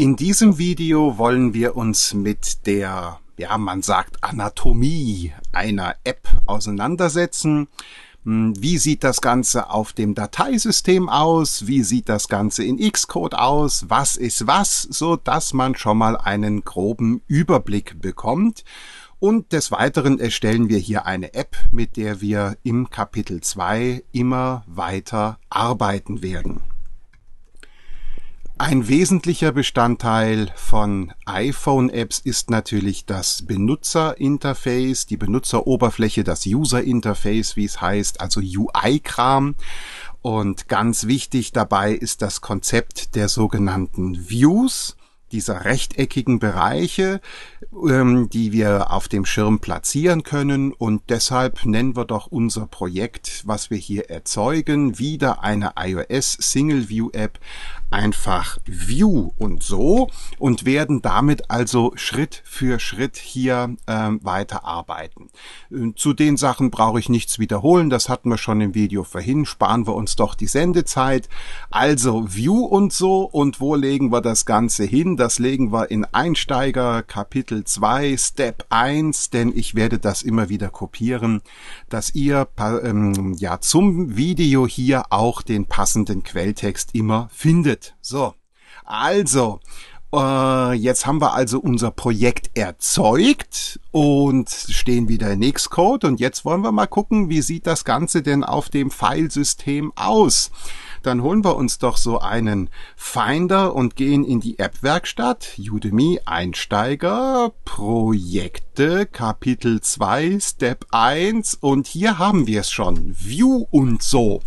In diesem Video wollen wir uns mit der, ja, man sagt Anatomie einer App auseinandersetzen. Hm, wie sieht das Ganze auf dem Dateisystem aus? Wie sieht das Ganze in Xcode aus? Was ist was? So dass man schon mal einen groben Überblick bekommt. Und des Weiteren erstellen wir hier eine App, mit der wir im Kapitel 2 immer weiter arbeiten werden. Ein wesentlicher Bestandteil von iPhone-Apps ist natürlich das Benutzerinterface, die Benutzeroberfläche, das User-Interface, wie es heißt, also UI-Kram. Und ganz wichtig dabei ist das Konzept der sogenannten Views dieser rechteckigen Bereiche, ähm, die wir auf dem Schirm platzieren können. Und deshalb nennen wir doch unser Projekt, was wir hier erzeugen, wieder eine iOS Single View App einfach View und so und werden damit also Schritt für Schritt hier ähm, weiterarbeiten. Ähm, zu den Sachen brauche ich nichts wiederholen, das hatten wir schon im Video vorhin, sparen wir uns doch die Sendezeit. Also View und so und wo legen wir das Ganze hin? Das legen wir in Einsteiger Kapitel 2 Step 1, denn ich werde das immer wieder kopieren, dass ihr ähm, ja zum Video hier auch den passenden Quelltext immer findet. So. Also, äh, jetzt haben wir also unser Projekt erzeugt und stehen wieder in Xcode und jetzt wollen wir mal gucken, wie sieht das Ganze denn auf dem Filesystem aus? dann holen wir uns doch so einen Finder und gehen in die App-Werkstatt, Udemy, Einsteiger, Projekte, Kapitel 2, Step 1 und hier haben wir es schon, View und so.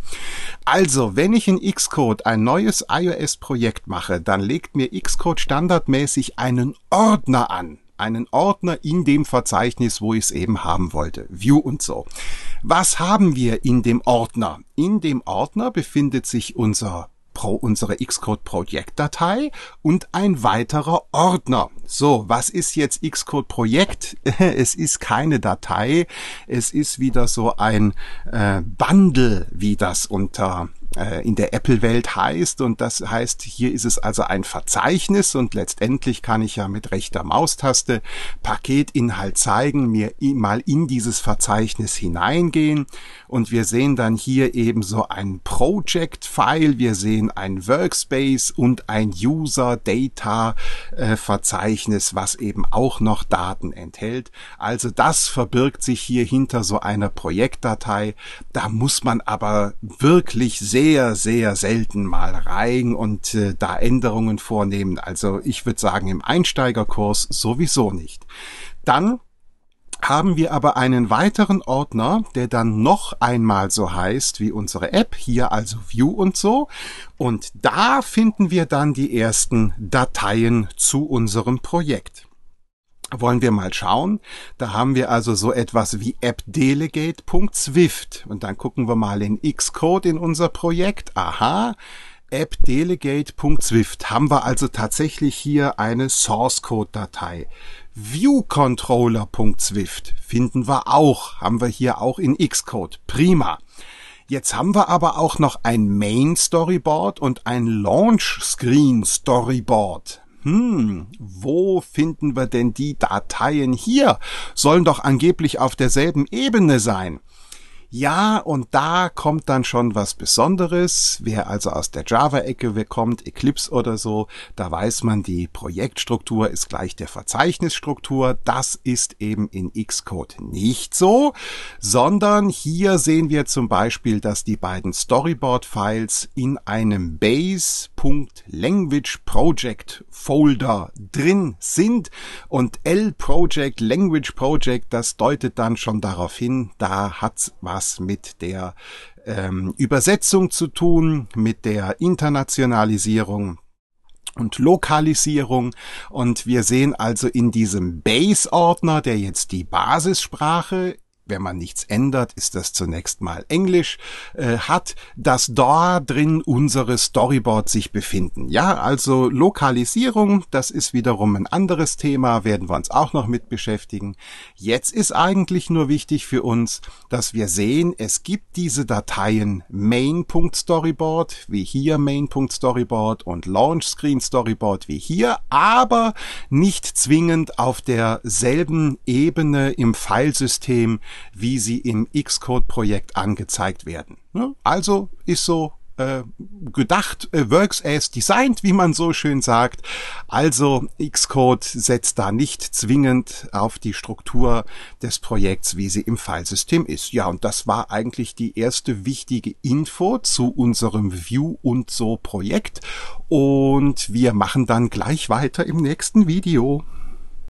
Also, wenn ich in Xcode ein neues iOS-Projekt mache, dann legt mir Xcode standardmäßig einen Ordner an einen Ordner in dem Verzeichnis, wo ich es eben haben wollte. View und so. Was haben wir in dem Ordner? In dem Ordner befindet sich unser Pro, unsere Xcode Projektdatei und ein weiterer Ordner. So, was ist jetzt Xcode Projekt? Es ist keine Datei, es ist wieder so ein äh, Bundle, wie das unter äh, in der Apple-Welt heißt. Und das heißt, hier ist es also ein Verzeichnis und letztendlich kann ich ja mit rechter Maustaste Paketinhalt zeigen, mir mal in dieses Verzeichnis hineingehen und wir sehen dann hier eben so ein Project-File, wir sehen ein Workspace und ein User-Data-Verzeichnis, was eben auch noch Daten enthält. Also das verbirgt sich hier hinter so einer Projektdatei. Da muss man aber wirklich sehr sehr, sehr selten mal rein und äh, da Änderungen vornehmen. Also ich würde sagen, im Einsteigerkurs sowieso nicht. Dann haben wir aber einen weiteren Ordner, der dann noch einmal so heißt wie unsere App, hier also View und so. Und da finden wir dann die ersten Dateien zu unserem Projekt wollen wir mal schauen. Da haben wir also so etwas wie appdelegate.swift und dann gucken wir mal in Xcode in unser Projekt. Aha, appdelegate.swift haben wir also tatsächlich hier eine Source Code Datei. Viewcontroller.swift finden wir auch, haben wir hier auch in Xcode. Prima. Jetzt haben wir aber auch noch ein Main Storyboard und ein Launch Screen Storyboard hm, wo finden wir denn die Dateien hier? Sollen doch angeblich auf derselben Ebene sein. Ja, und da kommt dann schon was Besonderes. Wer also aus der Java-Ecke kommt, Eclipse oder so, da weiß man, die Projektstruktur ist gleich der Verzeichnisstruktur. Das ist eben in Xcode nicht so, sondern hier sehen wir zum Beispiel, dass die beiden Storyboard-Files in einem Base.LanguageProject-Folder drin sind und L-Project, Language Project, das deutet dann schon darauf hin, da hat's was was mit der ähm, Übersetzung zu tun, mit der Internationalisierung und Lokalisierung. Und wir sehen also in diesem Base-Ordner, der jetzt die Basissprache wenn man nichts ändert, ist das zunächst mal Englisch, äh, hat, dass da drin unsere Storyboards sich befinden. Ja, also Lokalisierung, das ist wiederum ein anderes Thema, werden wir uns auch noch mit beschäftigen. Jetzt ist eigentlich nur wichtig für uns, dass wir sehen, es gibt diese Dateien main.storyboard, wie hier main.storyboard und launchscreen.storyboard wie hier, aber nicht zwingend auf derselben Ebene im Filesystem wie sie im Xcode-Projekt angezeigt werden. Ne? Also ist so äh, gedacht, äh, works as designed, wie man so schön sagt. Also Xcode setzt da nicht zwingend auf die Struktur des Projekts, wie sie im Filesystem ist. Ja, und das war eigentlich die erste wichtige Info zu unserem View und so Projekt. Und wir machen dann gleich weiter im nächsten Video.